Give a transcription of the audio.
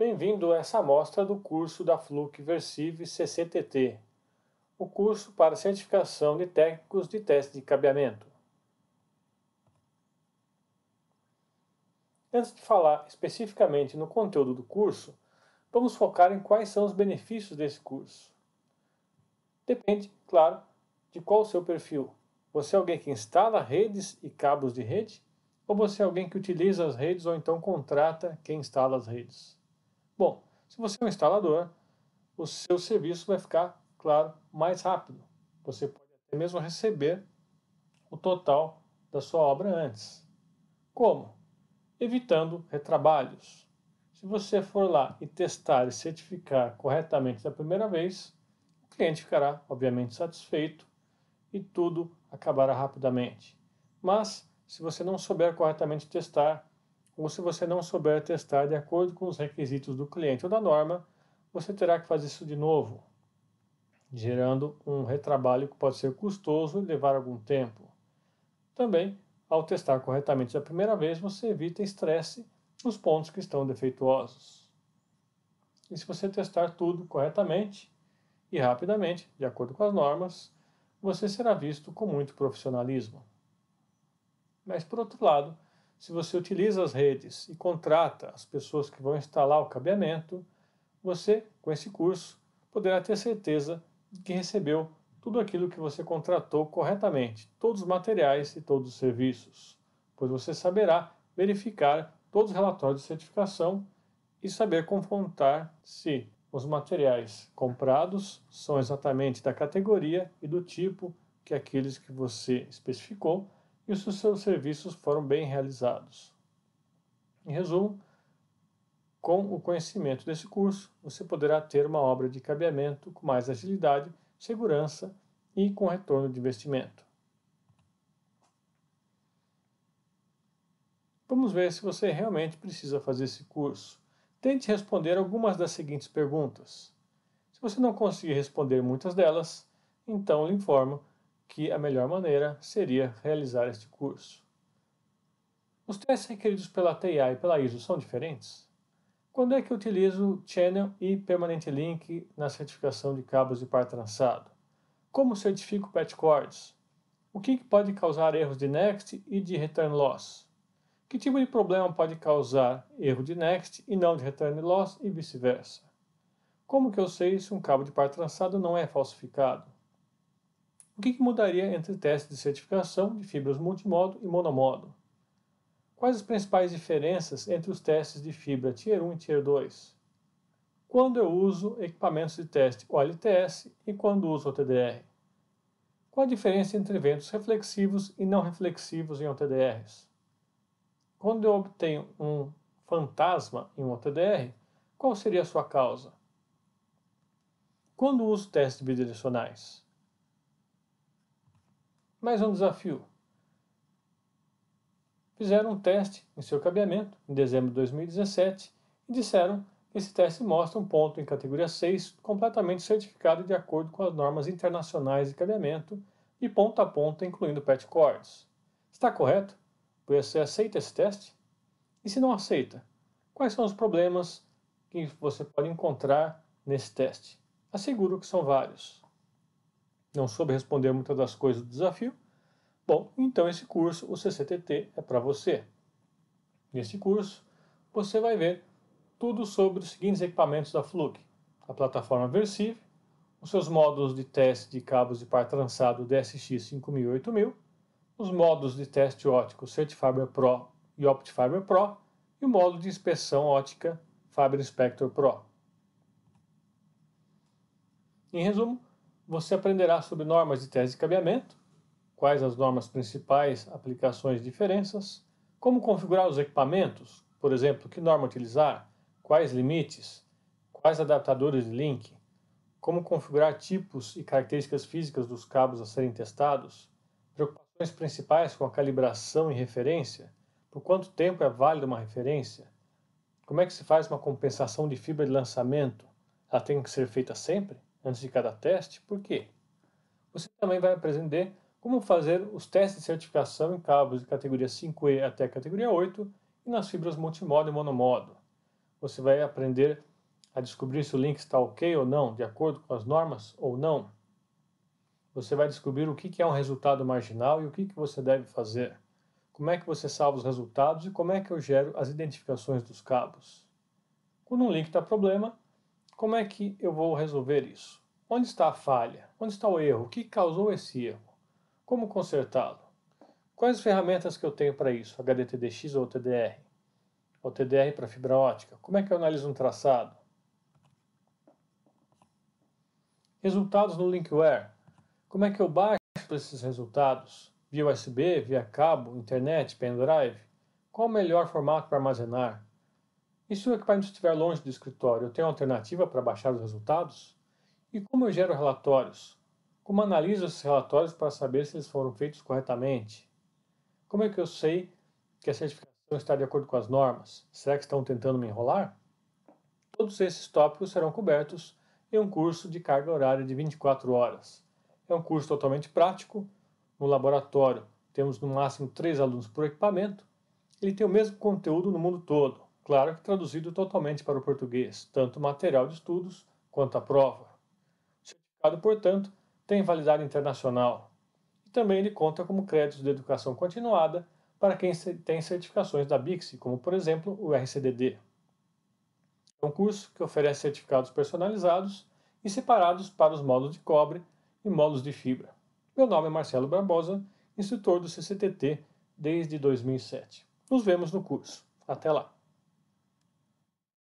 Bem-vindo a essa amostra do curso da Fluc Versive CCTT, o curso para certificação de técnicos de teste de cabeamento. Antes de falar especificamente no conteúdo do curso, vamos focar em quais são os benefícios desse curso. Depende, claro, de qual o seu perfil. Você é alguém que instala redes e cabos de rede? Ou você é alguém que utiliza as redes ou então contrata quem instala as redes? Bom, se você é um instalador, o seu serviço vai ficar, claro, mais rápido. Você pode até mesmo receber o total da sua obra antes. Como? Evitando retrabalhos. Se você for lá e testar e certificar corretamente da primeira vez, o cliente ficará, obviamente, satisfeito e tudo acabará rapidamente. Mas, se você não souber corretamente testar, ou se você não souber testar de acordo com os requisitos do cliente ou da norma, você terá que fazer isso de novo, gerando um retrabalho que pode ser custoso e levar algum tempo. Também, ao testar corretamente da primeira vez, você evita estresse nos pontos que estão defeituosos. E se você testar tudo corretamente e rapidamente, de acordo com as normas, você será visto com muito profissionalismo. Mas, por outro lado, se você utiliza as redes e contrata as pessoas que vão instalar o cabeamento, você, com esse curso, poderá ter certeza de que recebeu tudo aquilo que você contratou corretamente, todos os materiais e todos os serviços, pois você saberá verificar todos os relatórios de certificação e saber confrontar se os materiais comprados são exatamente da categoria e do tipo que aqueles que você especificou e se os seus serviços foram bem realizados. Em resumo, com o conhecimento desse curso, você poderá ter uma obra de cabeamento com mais agilidade, segurança e com retorno de investimento. Vamos ver se você realmente precisa fazer esse curso. Tente responder algumas das seguintes perguntas. Se você não conseguir responder muitas delas, então lhe informo que a melhor maneira seria realizar este curso. Os testes requeridos pela TIA e pela ISO são diferentes? Quando é que eu utilizo Channel e Permanent Link na certificação de cabos de par trançado? Como certifico patch cords? O que pode causar erros de next e de return loss? Que tipo de problema pode causar erro de next e não de return loss e vice-versa? Como que eu sei se um cabo de par trançado não é falsificado? O que, que mudaria entre testes de certificação de fibras multimodo e monomodo? Quais as principais diferenças entre os testes de fibra Tier 1 e Tier 2? Quando eu uso equipamentos de teste OLTS e quando uso OTDR? Qual a diferença entre eventos reflexivos e não reflexivos em OTDRs? Quando eu obtenho um fantasma em um OTDR, qual seria a sua causa? Quando uso testes bidirecionais? Mais um desafio. Fizeram um teste em seu cabeamento em dezembro de 2017 e disseram que esse teste mostra um ponto em categoria 6 completamente certificado de acordo com as normas internacionais de cabeamento e ponta a ponta, incluindo pet cords. Está correto? Você aceita esse teste? E se não aceita, quais são os problemas que você pode encontrar nesse teste? Asseguro que são vários não soube responder muitas das coisas do desafio, bom, então esse curso, o CCTT, é para você. Nesse curso, você vai ver tudo sobre os seguintes equipamentos da Fluke: a plataforma Versive, os seus módulos de teste de cabos de par trançado DSX 5000 8000, os módulos de teste óptico CertiFiber Pro e OptiFiber Pro e o módulo de inspeção ótica Fiber Inspector Pro. Em resumo, você aprenderá sobre normas de tese de cabeamento, quais as normas principais, aplicações e diferenças, como configurar os equipamentos, por exemplo, que norma utilizar, quais limites, quais adaptadores de link, como configurar tipos e características físicas dos cabos a serem testados, preocupações principais com a calibração e referência, por quanto tempo é válida uma referência, como é que se faz uma compensação de fibra de lançamento, ela tem que ser feita sempre? antes de cada teste, por quê? Você também vai aprender como fazer os testes de certificação em cabos de categoria 5E até categoria 8 e nas fibras multimodo e monomodo. Você vai aprender a descobrir se o link está ok ou não, de acordo com as normas ou não. Você vai descobrir o que é um resultado marginal e o que você deve fazer. Como é que você salva os resultados e como é que eu gero as identificações dos cabos. Quando um link está problema, como é que eu vou resolver isso? Onde está a falha? Onde está o erro? O que causou esse erro? Como consertá-lo? Quais as ferramentas que eu tenho para isso? HDTDX ou TDR? Ou TDR para fibra ótica? Como é que eu analiso um traçado? Resultados no Linkware. Como é que eu baixo esses resultados? Via USB, via cabo, internet, pendrive? Qual o melhor formato para armazenar? E se o equipamento estiver longe do escritório, eu tenho alternativa para baixar os resultados? E como eu gero relatórios? Como analiso esses relatórios para saber se eles foram feitos corretamente? Como é que eu sei que a certificação está de acordo com as normas? Será que estão tentando me enrolar? Todos esses tópicos serão cobertos em um curso de carga horária de 24 horas. É um curso totalmente prático. No laboratório, temos no máximo três alunos por equipamento. Ele tem o mesmo conteúdo no mundo todo claro que traduzido totalmente para o português, tanto o material de estudos quanto a prova. O certificado, portanto, tem validade internacional. E também ele conta como créditos de educação continuada para quem tem certificações da BICS, como por exemplo o RCDD. É um curso que oferece certificados personalizados e separados para os módulos de cobre e módulos de fibra. Meu nome é Marcelo Barbosa, instrutor do CCTT desde 2007. Nos vemos no curso. Até lá!